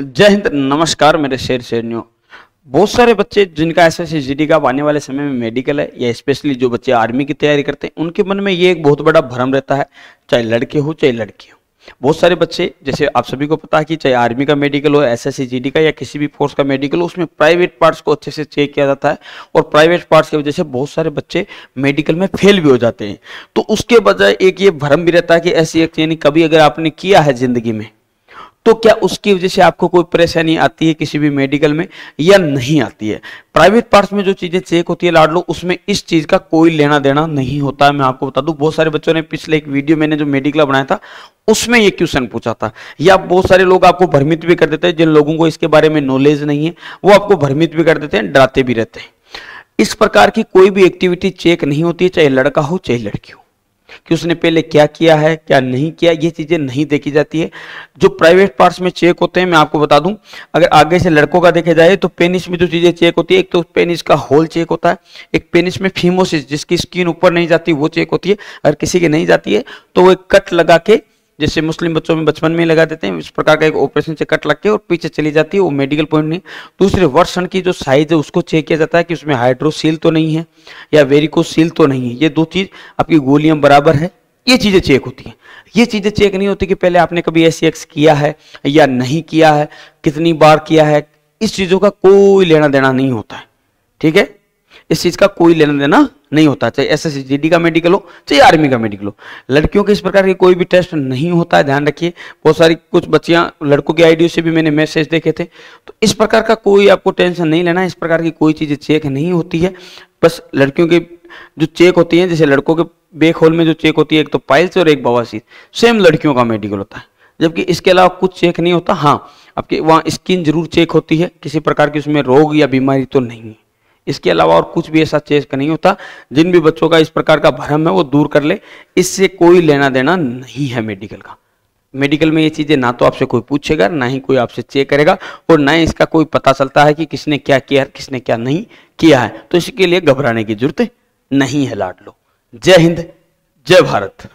जय हिंद नमस्कार मेरे शेर शेरियो बहुत सारे बच्चे जिनका एस एस जी का आने वाले समय में मेडिकल है या स्पेशली जो बच्चे आर्मी की तैयारी करते हैं उनके मन में ये एक बहुत बड़ा भ्रम रहता है चाहे लड़के हो चाहे लड़की हो बहुत सारे बच्चे जैसे आप सभी को पता है कि चाहे आर्मी का मेडिकल हो एस एस का या किसी भी फोर्स का मेडिकल हो उसमें प्राइवेट पार्ट्स को अच्छे से चेक किया जाता है और प्राइवेट पार्ट्स की वजह से बहुत सारे बच्चे मेडिकल में फेल भी हो जाते हैं तो उसके बजाय एक ये भ्रम भी रहता है कि ऐसी एक यानी कभी अगर आपने किया है जिंदगी में तो क्या उसकी वजह से आपको कोई परेशानी आती है किसी भी मेडिकल में या नहीं आती है प्राइवेट पार्ट्स में जो चीज़ें चेक होती है लाडलो उसमें इस चीज़ का कोई लेना देना नहीं होता है मैं आपको बता दूं बहुत सारे बच्चों ने पिछले एक वीडियो मैंने जो मेडिकल बनाया था उसमें ये क्वेश्चन पूछा था या बहुत सारे लोग आपको भ्रमित भी कर देते हैं जिन लोगों को इसके बारे में नॉलेज नहीं है वो आपको भ्रमित भी कर देते हैं डराते भी रहते हैं इस प्रकार की कोई भी एक्टिविटी चेक नहीं होती है चाहे लड़का हो चाहे लड़की हो कि उसने पहले क्या किया है क्या नहीं किया ये चीज़ें नहीं देखी जाती है जो प्राइवेट पार्ट्स में चेक होते हैं मैं आपको बता दूं अगर आगे से लड़कों का देखा जाए तो पेनिस में जो चीज़ें चेक होती है एक तो पेनिस का होल चेक होता है एक पेनिस में फीमोसिस जिसकी स्किन ऊपर नहीं जाती वो चेक होती है अगर किसी की नहीं जाती है तो वो एक कट लगा के जैसे मुस्लिम बच्चों में बचपन में लगा देते हैं इस प्रकार का एक ऑपरेशन से कट लग के और पीछे चली जाती है वो मेडिकल पॉइंट नहीं दूसरे वर्षण की जो साइज है उसको चेक किया जाता है कि उसमें हाइड्रोसील तो नहीं है या वेरिकोसील तो नहीं है ये दो चीज़ आपकी गोलियां बराबर है ये चीज़ें चेक होती हैं ये चीज़ें चेक नहीं होती कि पहले आपने कभी एस किया है या नहीं किया है कितनी बार किया है इस चीज़ों का कोई लेना देना नहीं होता है ठीक है इस चीज का कोई लेना देना नहीं होता चाहे एस एस का मेडिकल हो चाहे आर्मी का मेडिकल हो लड़कियों के इस प्रकार के कोई भी टेस्ट नहीं होता है ध्यान रखिए बहुत सारी कुछ बच्चियां लड़कों के आईडियो से भी मैंने मैसेज देखे थे तो इस प्रकार का कोई आपको टेंशन नहीं लेना इस प्रकार की कोई चीज़ें चेक नहीं होती है बस लड़कियों की जो चेक होती है जैसे लड़कों के बेक होल में जो चेक होती है एक तो पाइल्स और एक बवासीर सेम लड़कियों का मेडिकल होता है जबकि इसके अलावा कुछ चेक नहीं होता हाँ आपके वहाँ स्किन जरूर चेक होती है किसी प्रकार की उसमें रोग या बीमारी तो नहीं है इसके अलावा और कुछ भी ऐसा चेज नहीं होता जिन भी बच्चों का इस प्रकार का भ्रम है वो दूर कर ले इससे कोई लेना देना नहीं है मेडिकल का मेडिकल में ये चीज़ें ना तो आपसे कोई पूछेगा ना ही कोई आपसे चेक करेगा और ना ही इसका कोई पता चलता है कि किसने क्या किया है किसने क्या नहीं किया है तो इसके लिए घबराने की जरूरत नहीं है लाडलो जय हिंद जय भारत